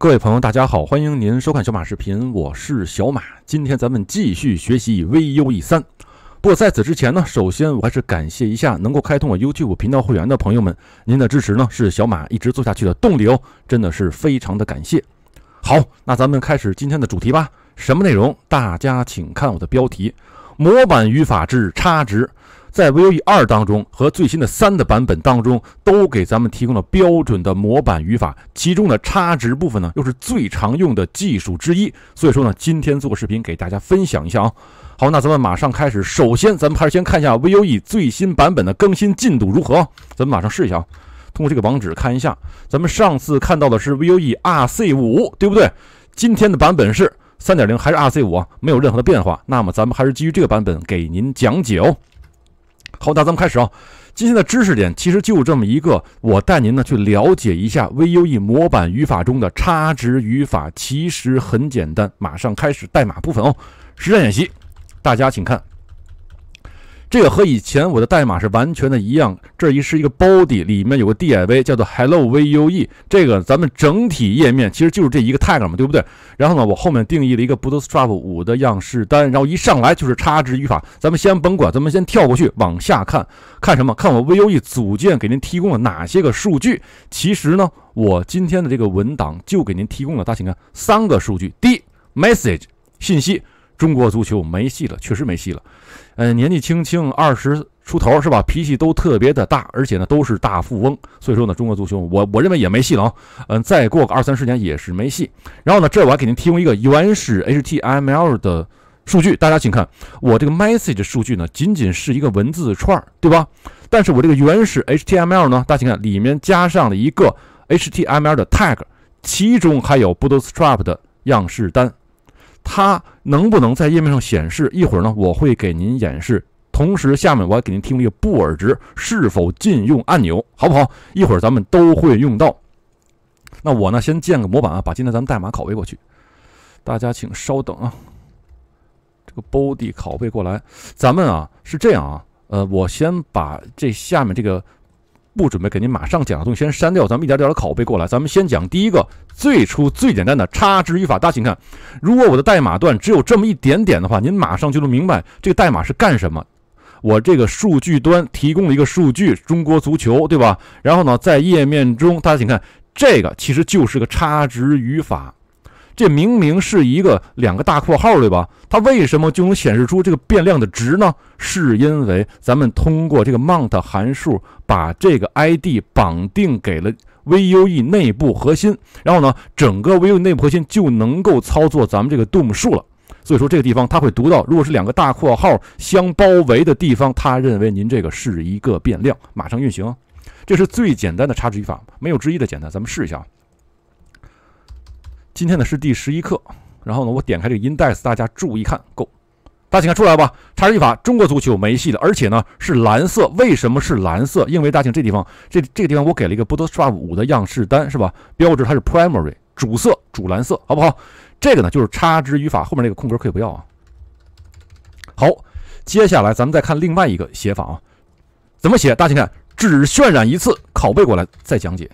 各位朋友，大家好，欢迎您收看小马视频，我是小马。今天咱们继续学习 Vue 三。不过在此之前呢，首先我还是感谢一下能够开通我 YouTube 频道会员的朋友们，您的支持呢是小马一直做下去的动力哦，真的是非常的感谢。好，那咱们开始今天的主题吧。什么内容？大家请看我的标题：模板语法之差值。在 Vue 二当中和最新的三的版本当中，都给咱们提供了标准的模板语法，其中的差值部分呢，又是最常用的技术之一。所以说呢，今天做个视频给大家分享一下啊。好，那咱们马上开始。首先，咱们还是先看一下 Vue 最新版本的更新进度如何。咱们马上试一下啊，通过这个网址看一下。咱们上次看到的是 Vue RC 五，对不对？今天的版本是三点零还是 RC 五？没有任何的变化。那么咱们还是基于这个版本给您讲解哦。好，那咱们开始啊。今天的知识点其实就这么一个，我带您呢去了解一下 Vue 模板语法中的差值语法。其实很简单，马上开始代码部分哦。实战演习，大家请看。这个和以前我的代码是完全的一样，这一是一个 body 里面有个 div 叫做 hello Vue，这个咱们整体页面其实就是这一个 tag 嘛，对不对？然后呢，我后面定义了一个 Bootstrap 五的样式单，然后一上来就是差值语法，咱们先甭管，咱们先跳过去往下看看什么？看我 Vue 组件给您提供了哪些个数据？其实呢，我今天的这个文档就给您提供了，大家请看三个数据：第一，message 信息，中国足球没戏了，确实没戏了。嗯，年纪轻轻二十出头是吧？脾气都特别的大，而且呢都是大富翁，所以说呢中国足球，我我认为也没戏了啊。嗯，再过个二三十年也是没戏。然后呢，这我还给您提供一个原始 HTML 的数据，大家请看，我这个 message 数据呢仅仅是一个文字串儿，对吧？但是我这个原始 HTML 呢，大家请看里面加上了一个 HTML 的 tag，其中还有 Bootstrap 的样式单。它能不能在页面上显示一会儿呢？我会给您演示。同时，下面我还给您提供一个布尔值是否禁用按钮，好不好？一会儿咱们都会用到。那我呢，先建个模板啊，把今天咱们代码拷贝过去。大家请稍等啊，这个 body 拷贝过来。咱们啊是这样啊，呃，我先把这下面这个。不准备给您马上讲的东西先删掉，咱们一点点的拷贝过来。咱们先讲第一个，最初最简单的差值语法。大家请看，如果我的代码段只有这么一点点的话，您马上就能明白这个代码是干什么。我这个数据端提供了一个数据，中国足球，对吧？然后呢，在页面中，大家请看，这个其实就是个差值语法。这明明是一个两个大括号，对吧？它为什么就能显示出这个变量的值呢？是因为咱们通过这个 mount 函数把这个 id 绑定给了 Vue 内部核心，然后呢，整个 Vue 内部核心就能够操作咱们这个 dom 数了。所以说这个地方它会读到，如果是两个大括号相包围的地方，它认为您这个是一个变量，马上运行。这是最简单的差值语法，没有之一的简单。咱们试一下今天呢是第十一课，然后呢我点开这个 index，大家注意看，Go，大家请看出来吧？查值语法，中国足球没戏的，而且呢是蓝色，为什么是蓝色？因为大家这地方，这这个地方我给了一个 Bootstrap 五的样式单是吧？标志它是 primary 主色主蓝色，好不好？这个呢就是插值语法后面那个空格可以不要啊。好，接下来咱们再看另外一个写法啊，怎么写？大家请看，只渲染一次，拷贝过来再讲解。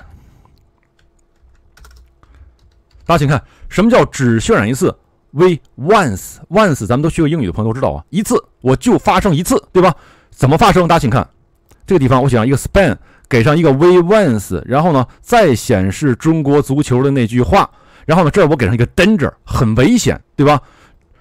大家请看，什么叫只渲染一次？We once once，咱们都学过英语的朋友都知道啊，一次我就发生一次，对吧？怎么发生？大家请看这个地方，我写上一个 span，给上一个 we once，然后呢，再显示中国足球的那句话，然后呢，这我给上一个 danger，很危险，对吧？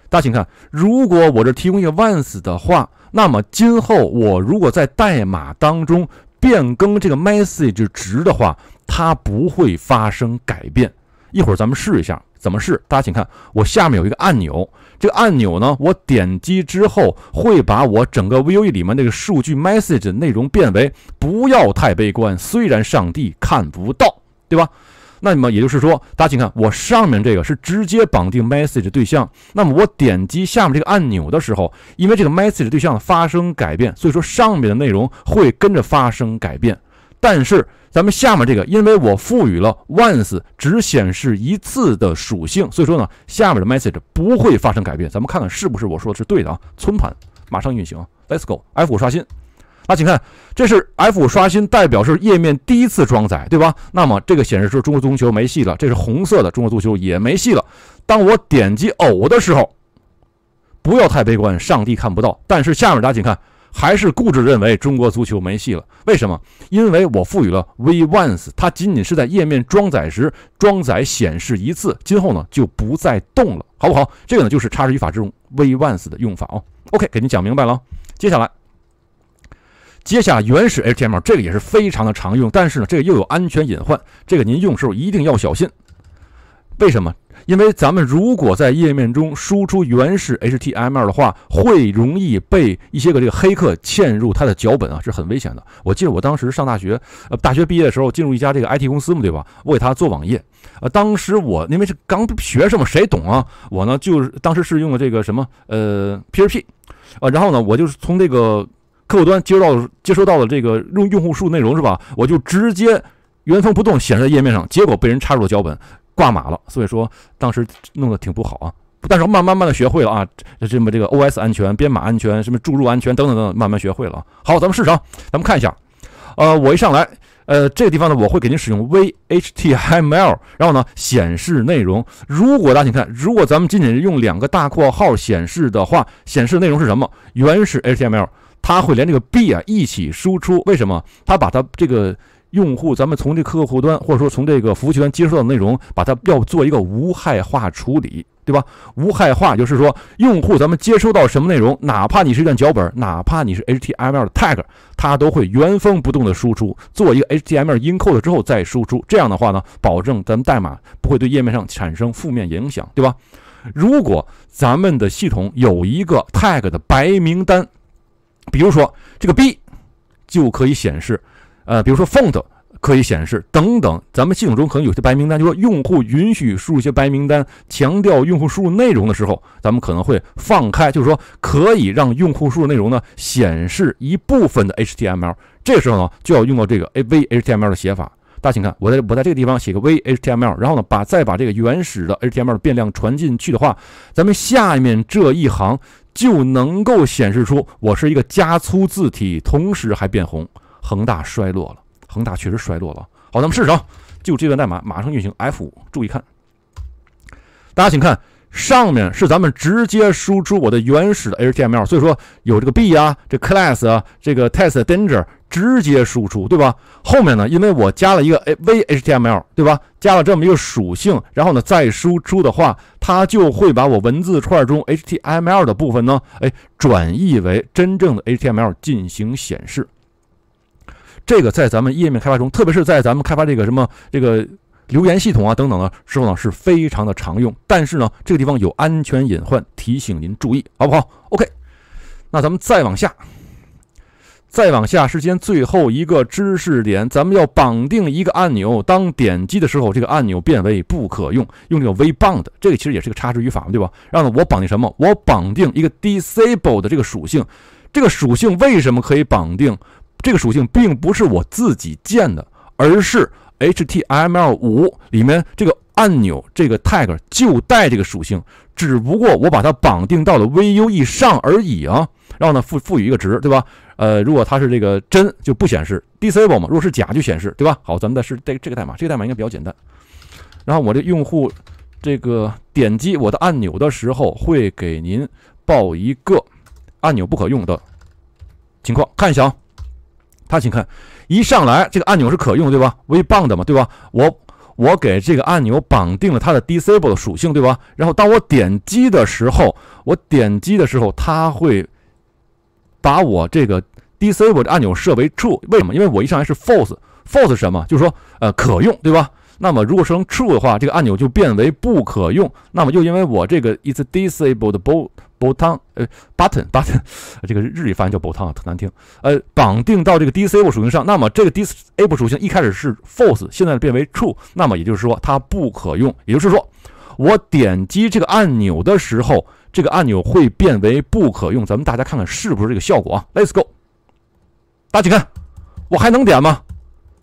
大家请看，如果我这提供一个 once 的话，那么今后我如果在代码当中变更这个 message 值的话，它不会发生改变。一会儿咱们试一下，怎么试？大家请看，我下面有一个按钮，这个按钮呢，我点击之后会把我整个 Vue 里面那个数据 message 的内容变为“不要太悲观，虽然上帝看不到”，对吧？那么也就是说，大家请看，我上面这个是直接绑定 message 对象，那么我点击下面这个按钮的时候，因为这个 message 对象发生改变，所以说上面的内容会跟着发生改变，但是。咱们下面这个，因为我赋予了 once 只显示一次的属性，所以说呢，下面的 message 不会发生改变。咱们看看是不是我说的是对的啊？存盘，马上运行，Let's go，F5 刷新。那请看，这是 F5 刷新，代表是页面第一次装载，对吧？那么这个显示出中国足球没戏了，这是红色的中国足球也没戏了。当我点击偶的时候，不要太悲观，上帝看不到。但是下面大家请看。还是固执认为中国足球没戏了？为什么？因为我赋予了 v once，它仅仅是在页面装载时装载显示一次，今后呢就不再动了，好不好？这个呢就是插入语法之中 v once 的用法哦。OK，给您讲明白了。接下来，接下原始 HTML，这个也是非常的常用，但是呢这个又有安全隐患，这个您用时候一定要小心。为什么？因为咱们如果在页面中输出原始 HTML 的话，会容易被一些个这个黑客嵌入他的脚本啊，是很危险的。我记得我当时上大学，呃，大学毕业的时候进入一家这个 IT 公司嘛，对吧？我给他做网页，呃，当时我因为是刚学生嘛，谁懂啊？我呢就是当时是用的这个什么呃 PHP，啊，然后呢我就是从这个客户端接收到接收到了这个用用户输入内容是吧？我就直接原封不动显示在页面上，结果被人插入了脚本。挂马了，所以说当时弄得挺不好啊。但是慢慢慢的学会了啊，什么这个 OS 安全、编码安全、什么注入安全等等等等，慢慢学会了啊。好，咱们试试啊，咱们看一下。呃，我一上来，呃，这个地方呢，我会给您使用 VHTML，然后呢，显示内容。如果大家请看，如果咱们仅仅是用两个大括号显示的话，显示内容是什么？原始 HTML，它会连这个 B 啊一起输出。为什么？它把它这个。用户，咱们从这客户端或者说从这个服务器端接收到的内容，把它要做一个无害化处理，对吧？无害化就是说，用户咱们接收到什么内容，哪怕你是一段脚本，哪怕你是 HTML 的 tag，它都会原封不动的输出，做一个 HTML encode 之后再输出。这样的话呢，保证咱们代码不会对页面上产生负面影响，对吧？如果咱们的系统有一个 tag 的白名单，比如说这个 b，就可以显示。呃，比如说 font 可以显示等等，咱们系统中可能有些白名单，就说用户允许输入一些白名单。强调用户输入内容的时候，咱们可能会放开，就是说可以让用户输入内容呢显示一部分的 HTML。这时候呢就要用到这个 v HTML 的写法。大家请看，我在我在这个地方写个 v HTML，然后呢把再把这个原始的 HTML 变量传进去的话，咱们下面这一行就能够显示出我是一个加粗字体，同时还变红。恒大衰落了，恒大确实衰落了。好，咱们试试啊，就这段代码马上运行 F 五，注意看。大家请看，上面是咱们直接输出我的原始的 HTML，所以说有这个 b 啊，这 class 啊，这个 test danger 直接输出，对吧？后面呢，因为我加了一个 vhtml，对吧？加了这么一个属性，然后呢再输出的话，它就会把我文字串中 HTML 的部分呢，哎，转译为真正的 HTML 进行显示。这个在咱们页面开发中，特别是在咱们开发这个什么这个留言系统啊等等的时候呢，是非常的常用。但是呢，这个地方有安全隐患，提醒您注意，好不好？OK，那咱们再往下，再往下，时间最后一个知识点，咱们要绑定一个按钮，当点击的时候，这个按钮变为不可用，用这个 v bound，这个其实也是个插值语法，对吧？让我绑定什么？我绑定一个 disable 的这个属性，这个属性为什么可以绑定？这个属性并不是我自己建的，而是 HTML5 里面这个按钮这个 tag 就带这个属性，只不过我把它绑定到了 Vue 上而已啊。然后呢，赋赋予一个值，对吧？呃，如果它是这个真，就不显示 d i s a b l e 嘛；如果是假，就显示，对吧？好，咱们的是这这个代码，这个代码应该比较简单。然后我这用户这个点击我的按钮的时候，会给您报一个按钮不可用的情况，看一下啊。家请看，一上来这个按钮是可用，对吧？We bound 的嘛，对吧？我我给这个按钮绑定了它的 disable 的属性，对吧？然后当我点击的时候，我点击的时候，它会把我这个 disable 的按钮设为 true。为什么？因为我一上来是 false，false 什么？就是说，呃，可用，对吧？那么，如果说成 true 的话，这个按钮就变为不可用。那么，又因为我这个 is disabled button，呃，button button，这个日语发音叫 button 啊，特难听。呃，绑定到这个 d i s a b l e 属性上，那么这个 disable 属性一开始是 false，现在变为 true，那么也就是说它不可用。也就是说，我点击这个按钮的时候，这个按钮会变为不可用。咱们大家看看是不是这个效果啊？Let's go，大家请看，我还能点吗？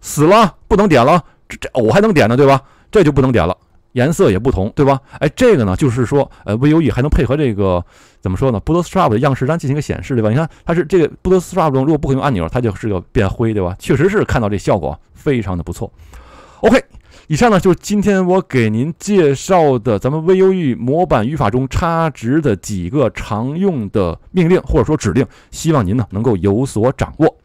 死了，不能点了。这我还能点呢，对吧？这就不能点了，颜色也不同，对吧？哎，这个呢，就是说，呃，Vue 还能配合这个怎么说呢？Bootstrap 的样式单进行一个显示，对吧？你看，它是这个 Bootstrap 中，如果不可用按钮，它就是个变灰，对吧？确实是看到这效果非常的不错。OK，以上呢就是今天我给您介绍的咱们 Vue 模板语法中差值的几个常用的命令或者说指令，希望您呢能够有所掌握。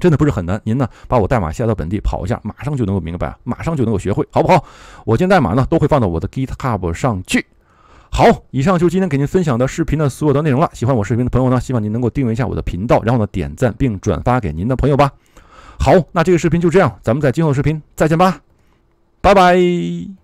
真的不是很难，您呢把我代码下到本地跑一下，马上就能够明白，马上就能够学会，好不好？我将代码呢都会放到我的 GitHub 上去。好，以上就是今天给您分享的视频的所有的内容了。喜欢我视频的朋友呢，希望您能够订阅一下我的频道，然后呢点赞并转发给您的朋友吧。好，那这个视频就这样，咱们在今后视频再见吧，拜拜。